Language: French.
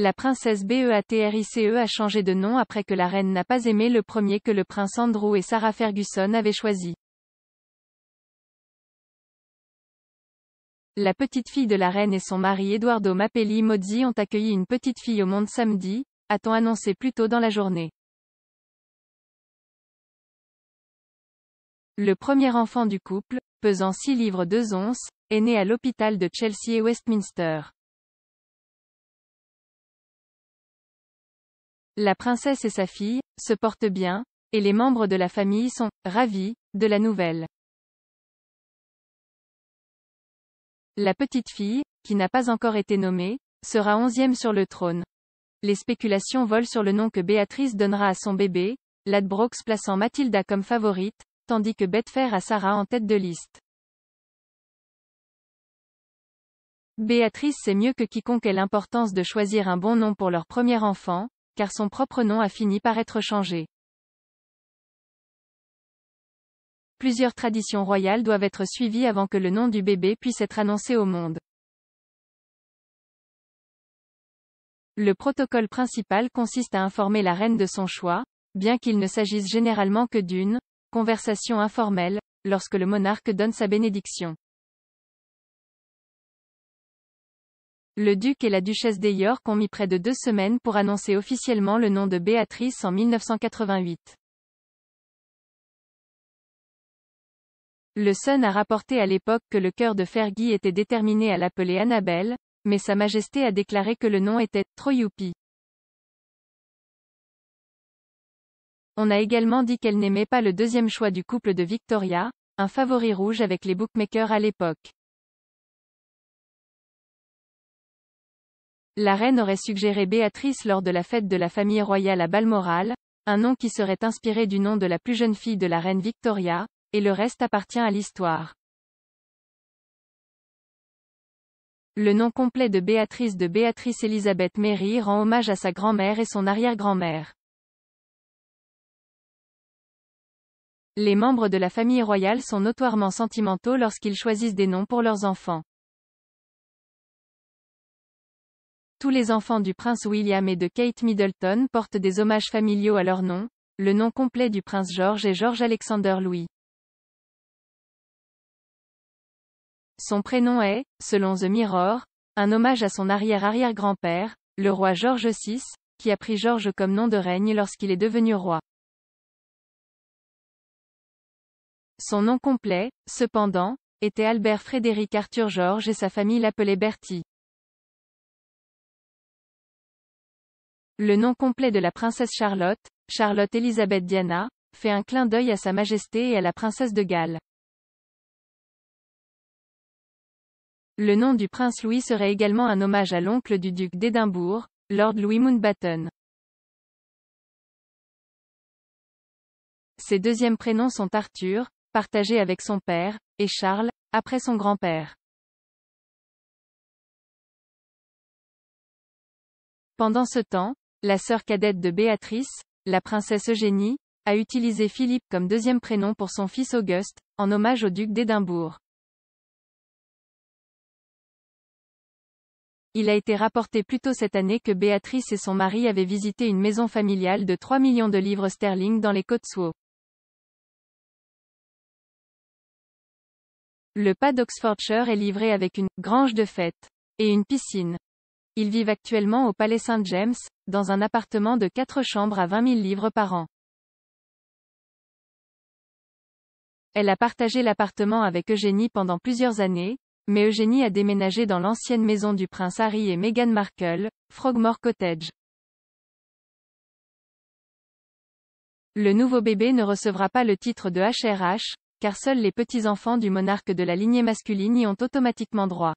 La princesse Beatrice a changé de nom après que la reine n'a pas aimé le premier que le prince Andrew et Sarah Ferguson avaient choisi. La petite fille de la reine et son mari Eduardo mappelli Mozzi ont accueilli une petite fille au monde samedi, a-t-on annoncé plus tôt dans la journée. Le premier enfant du couple, pesant 6 livres 2 onces, est né à l'hôpital de Chelsea et Westminster. La princesse et sa fille, se portent bien, et les membres de la famille sont, ravis, de la nouvelle. La petite fille, qui n'a pas encore été nommée, sera onzième sur le trône. Les spéculations volent sur le nom que Béatrice donnera à son bébé, Ladbrokes plaçant Mathilda comme favorite, tandis que Betfair a Sarah en tête de liste. Béatrice sait mieux que quiconque l'importance de choisir un bon nom pour leur premier enfant, car son propre nom a fini par être changé. Plusieurs traditions royales doivent être suivies avant que le nom du bébé puisse être annoncé au monde. Le protocole principal consiste à informer la reine de son choix, bien qu'il ne s'agisse généralement que d'une conversation informelle, lorsque le monarque donne sa bénédiction. Le duc et la duchesse York ont mis près de deux semaines pour annoncer officiellement le nom de Béatrice en 1988. Le Sun a rapporté à l'époque que le cœur de Fergie était déterminé à l'appeler Annabelle, mais Sa Majesté a déclaré que le nom était « trop youpi ». On a également dit qu'elle n'aimait pas le deuxième choix du couple de Victoria, un favori rouge avec les bookmakers à l'époque. La reine aurait suggéré Béatrice lors de la fête de la famille royale à Balmoral, un nom qui serait inspiré du nom de la plus jeune fille de la reine Victoria, et le reste appartient à l'histoire. Le nom complet de Béatrice de Béatrice élisabeth Mary rend hommage à sa grand-mère et son arrière-grand-mère. Les membres de la famille royale sont notoirement sentimentaux lorsqu'ils choisissent des noms pour leurs enfants. Tous les enfants du prince William et de Kate Middleton portent des hommages familiaux à leur nom, le nom complet du prince George est George Alexander Louis. Son prénom est, selon The Mirror, un hommage à son arrière-arrière-grand-père, le roi George VI, qui a pris George comme nom de règne lorsqu'il est devenu roi. Son nom complet, cependant, était Albert Frédéric Arthur George et sa famille l'appelait Bertie. Le nom complet de la princesse Charlotte, Charlotte Elisabeth Diana, fait un clin d'œil à Sa Majesté et à la princesse de Galles. Le nom du prince Louis serait également un hommage à l'oncle du duc d'Édimbourg, Lord Louis Mountbatten. Ses deuxièmes prénoms sont Arthur, partagé avec son père, et Charles, après son grand-père. Pendant ce temps, la sœur cadette de Béatrice, la princesse Eugénie, a utilisé Philippe comme deuxième prénom pour son fils Auguste, en hommage au duc d'Édimbourg. Il a été rapporté plus tôt cette année que Béatrice et son mari avaient visité une maison familiale de 3 millions de livres sterling dans les Cotswolds. Le pas d'Oxfordshire est livré avec une grange de fête et une piscine. Ils vivent actuellement au Palais Saint-James, dans un appartement de 4 chambres à 20 000 livres par an. Elle a partagé l'appartement avec Eugénie pendant plusieurs années, mais Eugénie a déménagé dans l'ancienne maison du prince Harry et Meghan Markle, Frogmore Cottage. Le nouveau bébé ne recevra pas le titre de HRH, car seuls les petits-enfants du monarque de la lignée masculine y ont automatiquement droit.